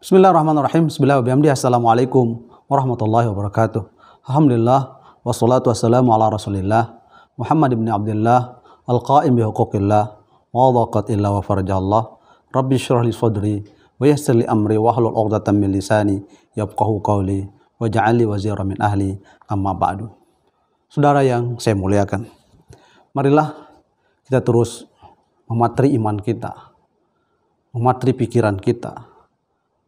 Bismillahirrahmanirrahim. Bismillahirrahmanirrahim. Assalamualaikum warahmatullahi wabarakatuh. Alhamdulillah wassalatu wassalamu ala Rasulillah Muhammad ibn Abdullah al-qaim bihukukillah. huquqillah wa dhaqat illa wa farajallah. Rabbi syurah li sudri. wa yassir li amri wa ahlul uqdatan min lisani Yabqahu qawli wa ja'ali waziran min ahli amma ba'du. Saudara yang saya muliakan. Marilah kita terus mematri iman kita, mematri pikiran kita,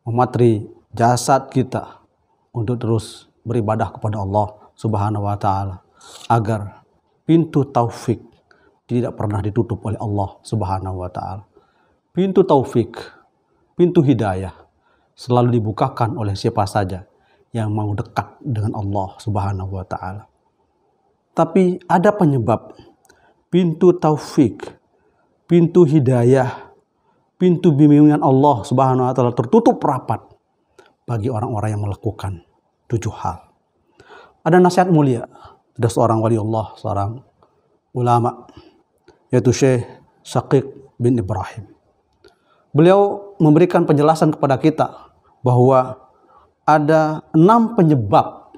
mematri jasad kita untuk terus beribadah kepada Allah Subhanahu wa taala agar pintu taufik tidak pernah ditutup oleh Allah Subhanahu wa taala. Pintu taufik, pintu hidayah selalu dibukakan oleh siapa saja yang mau dekat dengan Allah Subhanahu wa taala. Tapi ada penyebab pintu taufik, pintu hidayah pintu bimbingan Allah Subhanahu wa taala tertutup rapat bagi orang-orang yang melakukan tujuh hal. Ada nasihat mulia ada seorang wali Allah, seorang ulama yaitu Syekh Saqiq bin Ibrahim. Beliau memberikan penjelasan kepada kita bahwa ada enam penyebab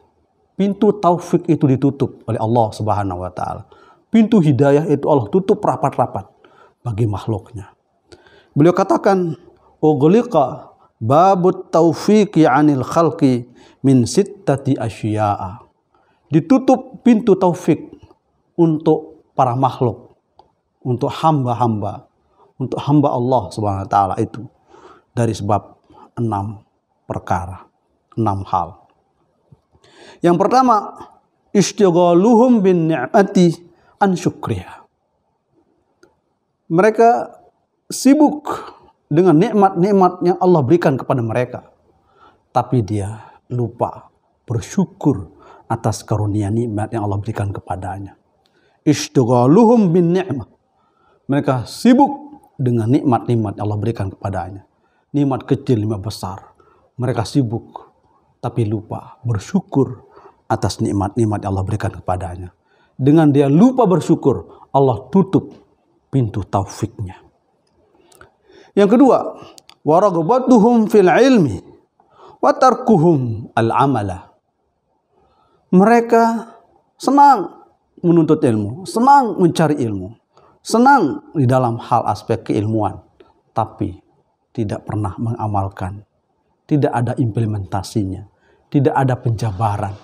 pintu taufik itu ditutup oleh Allah Subhanahu wa taala. Pintu hidayah itu Allah tutup rapat-rapat bagi makhluknya. Beliau katakan, "Ughliqa babut taufiqi anil khalqi min sittati asya'a." Ditutup pintu taufik untuk para makhluk, untuk hamba-hamba, untuk hamba Allah Subhanahu wa taala itu dari sebab enam perkara, enam hal. Yang pertama, istighaluhum bin ni'mati an syukriha. Mereka sibuk dengan nikmat-nikmat yang Allah berikan kepada mereka. Tapi dia lupa bersyukur atas karunia nikmat yang Allah berikan kepadanya. Ishtighaluhum bin ni'mah. Mereka sibuk dengan nikmat-nikmat yang Allah berikan kepadanya. Nikmat kecil, nikmat besar. Mereka sibuk tapi lupa bersyukur atas nikmat-nikmat yang Allah berikan kepadanya. Dengan dia lupa bersyukur, Allah tutup pintu taufiknya. Yang kedua, waragbatuhum fil ilmi wa al amala. Mereka senang menuntut ilmu, senang mencari ilmu, senang di dalam hal aspek keilmuan, tapi tidak pernah mengamalkan, tidak ada implementasinya, tidak ada penjabaran,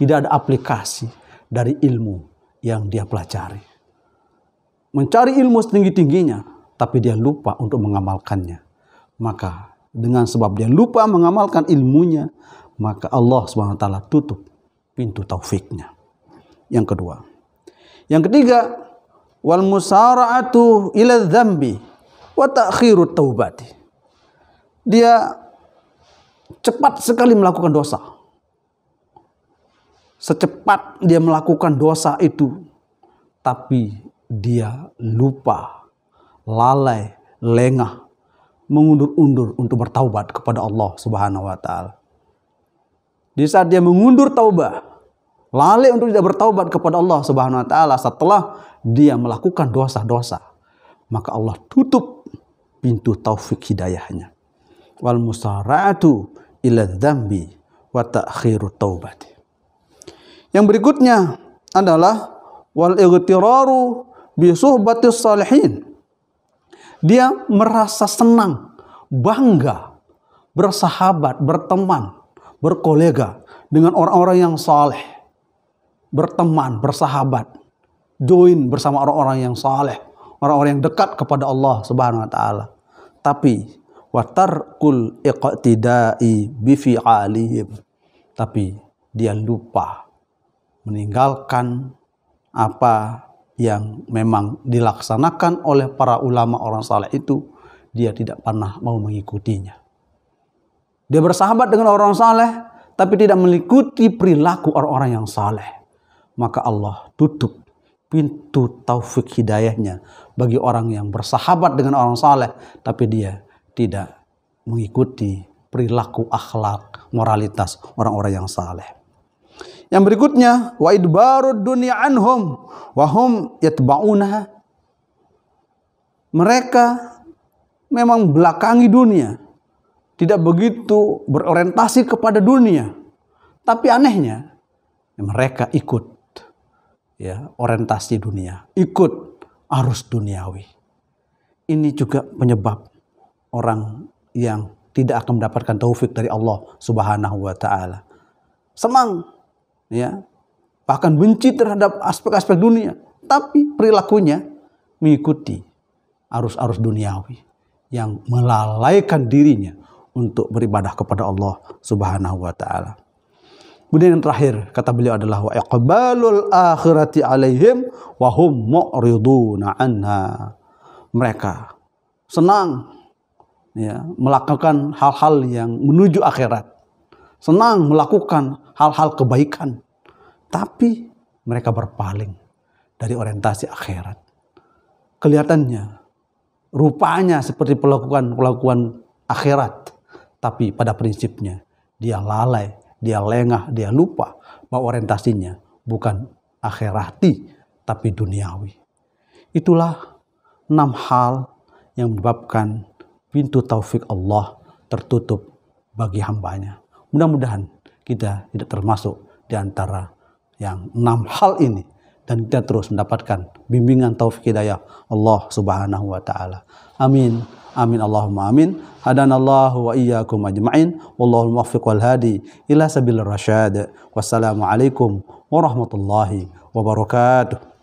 tidak ada aplikasi dari ilmu yang dia pelajari. Mencari ilmu setinggi-tingginya, tapi dia lupa untuk mengamalkannya. Maka dengan sebab dia lupa mengamalkan ilmunya, maka Allah SWT tutup pintu taufiknya. Yang kedua. Yang ketiga, wal musara'atu ila dzambi wa ta'khiru taubati. Dia cepat sekali melakukan dosa. Secepat dia melakukan dosa itu, tapi dia lupa lalai, lengah, mengundur-undur untuk bertaubat kepada Allah Subhanahu wa taala. Di saat dia mengundur taubat, lalai untuk tidak bertaubat kepada Allah Subhanahu wa taala setelah dia melakukan dosa-dosa, maka Allah tutup pintu taufik hidayahnya. Wal musara'atu ila dzambi wa ta'khiru taubati. Yang berikutnya adalah wal igtiraru bi suhbatis salihin dia merasa senang, bangga, bersahabat, berteman, berkolega dengan orang-orang yang saleh. Berteman, bersahabat, join bersama orang-orang yang saleh, orang-orang yang dekat kepada Allah Subhanahu wa taala. Tapi watarkul iqtidai bifi'alihim. Tapi dia lupa meninggalkan apa yang memang dilaksanakan oleh para ulama orang saleh itu dia tidak pernah mau mengikutinya. Dia bersahabat dengan orang saleh tapi tidak mengikuti perilaku orang-orang yang saleh. Maka Allah tutup pintu taufik hidayahnya bagi orang yang bersahabat dengan orang saleh tapi dia tidak mengikuti perilaku akhlak moralitas orang-orang yang saleh. Yang berikutnya wa idbarud dunya anhum wa hum Mereka memang belakangi dunia. Tidak begitu berorientasi kepada dunia. Tapi anehnya mereka ikut ya orientasi dunia, ikut arus duniawi. Ini juga penyebab orang yang tidak akan mendapatkan taufik dari Allah Subhanahu wa taala. semang ya bahkan benci terhadap aspek-aspek dunia tapi perilakunya mengikuti arus-arus duniawi yang melalaikan dirinya untuk beribadah kepada Allah Subhanahu wa taala. Kemudian yang terakhir kata beliau adalah wa iqbalul akhirati alaihim wa hum mu'riduna anha. Mereka senang ya melakukan hal-hal yang menuju akhirat senang melakukan hal-hal kebaikan. Tapi mereka berpaling dari orientasi akhirat. Kelihatannya, rupanya seperti pelakuan-pelakuan akhirat. Tapi pada prinsipnya, dia lalai, dia lengah, dia lupa bahwa orientasinya bukan akhirati, tapi duniawi. Itulah enam hal yang menyebabkan pintu taufik Allah tertutup bagi hambanya. Mudah-mudahan kita tidak termasuk di antara yang enam hal ini dan kita terus mendapatkan bimbingan taufik hidayah Allah Subhanahu wa taala. Amin. Amin Allahumma amin. Hadana Allah wa iyyakum ajma'in. Wallahu muwaffiq wal hadi ila sabilir rasyad. Wassalamu alaikum warahmatullahi wabarakatuh.